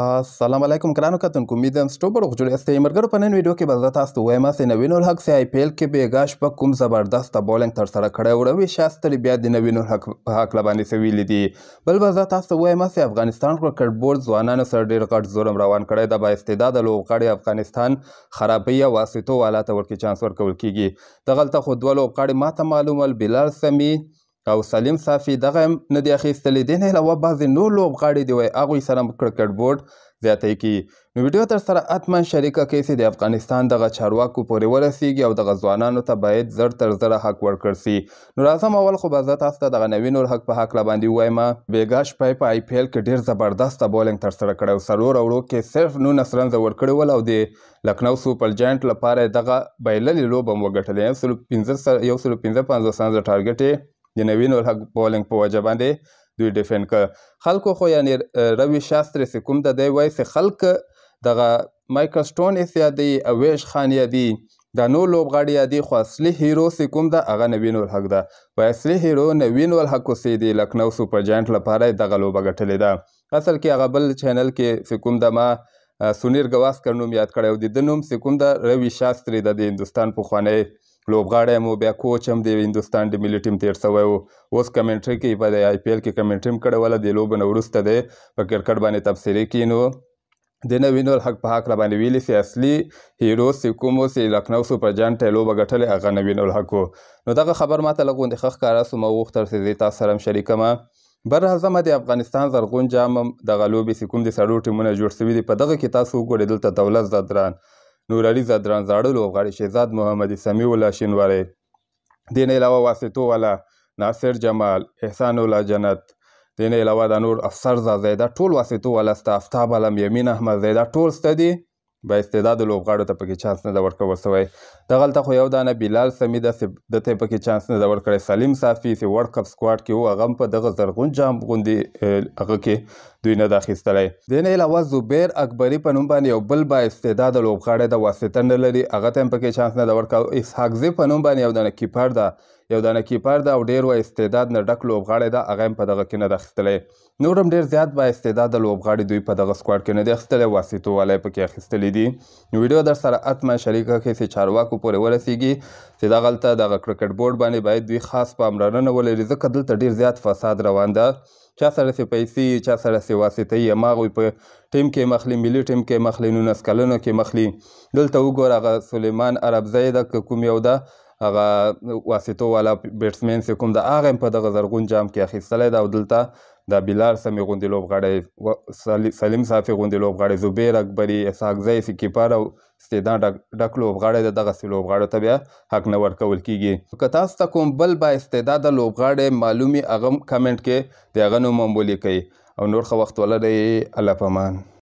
السلام علیکم ګرانو کتونکو می د سټوبر غوړې استعمارګر په نن ویډیو کې به زه تاسو ته وایم چې نوین الحق سی آی پی ایل کې به غاش په کوم زبردست بولینګ تر سره کړی وړوي شاستړي بیا د نوین الحق حق لبانې سویل دي بل به زه تاسو وایم چې افغانستان کرکټ بورډ ځوانانو سره ډیر غټ ظلم روان کړی د با استعداد لوبغاړي افغانستان خرابي او واسطو حالات ورکې چانس ورکول کیږي دغلطه خو دوه لوبغاړي ماته معلومه بلال سمی او سلیم صافي دغه نه دی اخیستلی دین علاوه بعضې نور لوبغاړي دی وای هغوی سره کرکټ بورډ زیاتی کی نو ویډیو تر سره اتمن شریکه کړئ چې د افغانستان دغه چارواکو پورې ورسیږي او دغه ځوانانو ته باید زر تر زره حق ورکړ سي نو راځم اول خو به زه تاسو ته دغه نوي نور حق په هکله باندې ووایم بیګا شپی په آی پی ایل کې ډېر زبردسته بولینګ ترسره کړی او څلور اوړو کې صرف نولس رنزه ورکړي ول او د لکنو سوپر جاینټ لپاره یې دغه بایللې لوبه هم وګټلې یو سلو پنځه پنځه پنځوس رنزه ټارګټ یې د نوین الحق بولینګ په وجه باندې دوی ډیفند ک خلکو خو یعنی روي شاستري سکوم د دی وای سه خلک دغه مایکل سټون اس یادي اویش خان یادي دا نو لوبغاړي یادي خو اصلي هیرو سکوم د هغه نوین الحق ده و اصلي هیرو نوین الحق سي دی لکنو سوپر جاینټ لپاره دغه لوبه ګټلې ده اصل کې هغه بل چینل کې سکوم د ما سونیر گواسکر نوم یاد کړی او د نوم سکوم د روي شاستري د هندستان په خوانې لوبغاړی مو بیا کوچ هم د هندوستان د ملي ټیم تیر سوی و اوس کمنټري کې په د آی پی ایل کې کمنټري هم کړې وله د لوبو نه وروسته دی په کرکټ باندې تبصرې کینو د نه وینول حق په حق را باندې ویلي سي اصلي هیرو سي کومو سي لکنو سپر جان ته لوبه ګټلې هغه نه وینول حق و نو دغه خبر ماته لګوندې ښه ښکاره سو ما وغوښتل چې زه تاسو سره هم شریکمه بهرحال زما د افغانستان زرغون جام دغه لوبې چې کوم د سړو ټیمونه جوړ سوي دي په دغه کې تاسو وګورئ دلته دولت زدران نورعلي زدران زاړلو غاړي شهزاد محمد سمیع الله شینواری دین علاوه واسطو والا ناصر جمال احسان الله جنت دین علاوه د نور افسر زاده ټول واسطو والا ست افتاب علم یمین احمد زاده ټول ستدي با استعداد لوبغاړو ته پکې چانس نه دا ورکول سوی دغلته خو یو دانه بلال سمی د ته پکې چانس نه دا ورکړی سلیم صافی سی ورلد کپ سکواډ کې و هغه په دغه زرغون جام غوندي هغه کې دوی نه د اخیستلی د نه علاوه زبیر اکبری په نوم باندې یو بل با استعداد لوبغاړی د واسطه نه لري هغه ته هم پکې چانس نه ده ورکړ اسحاق زی په نوم باندې یو دانه کیپر ده یو دانه کیپر ده او ډیر و استعداد نه ډک لوبغاړی ده هغه هم په دغه کې نه ده اخیستلی نور هم ډیر زیات با استعداد لوبغاړي دوی په دغه سکواډ کې نه دي اخیستلی واسطو والی پکې اخیستلی دي نو ویډیو در سره اتما شریکه کړئ چې چارواکو پورې ورسیږي چې دغلته دغه کرکټ بورډ باندې باید دوی خاص پاملرنه ولري ځکه دلته ډیر زیات فساد روان ده چا سره سي پیسې چا سره سي داسې واسطه یې ماغوی په ټیم کې مخلي ملي ټیم کې مخلي نولس کلنو کې مخلي دلته وګوره هغه سلیمان عربزی د کوم یو ده هغه واسطو والا بیټسمین چې کوم د هغه په دغه زرغون جام کې اخیستلی ده او دلته د بلال سمې غوندې لوبغاړی سلیم صافي غوندې لوبغاړی زبیر اکبري اسحاق زی چې کیپر او استعداد ډک لوبغاړی د دغسې لوبغاړو ته بیا حق نه ورکول کیږي که تاسو ته کوم بل با استعداده لوبغاړی معلومي هغه کمنټ کې د هغه نوم هم ولیکئ او نور ښه وخت ولرئ الله پامان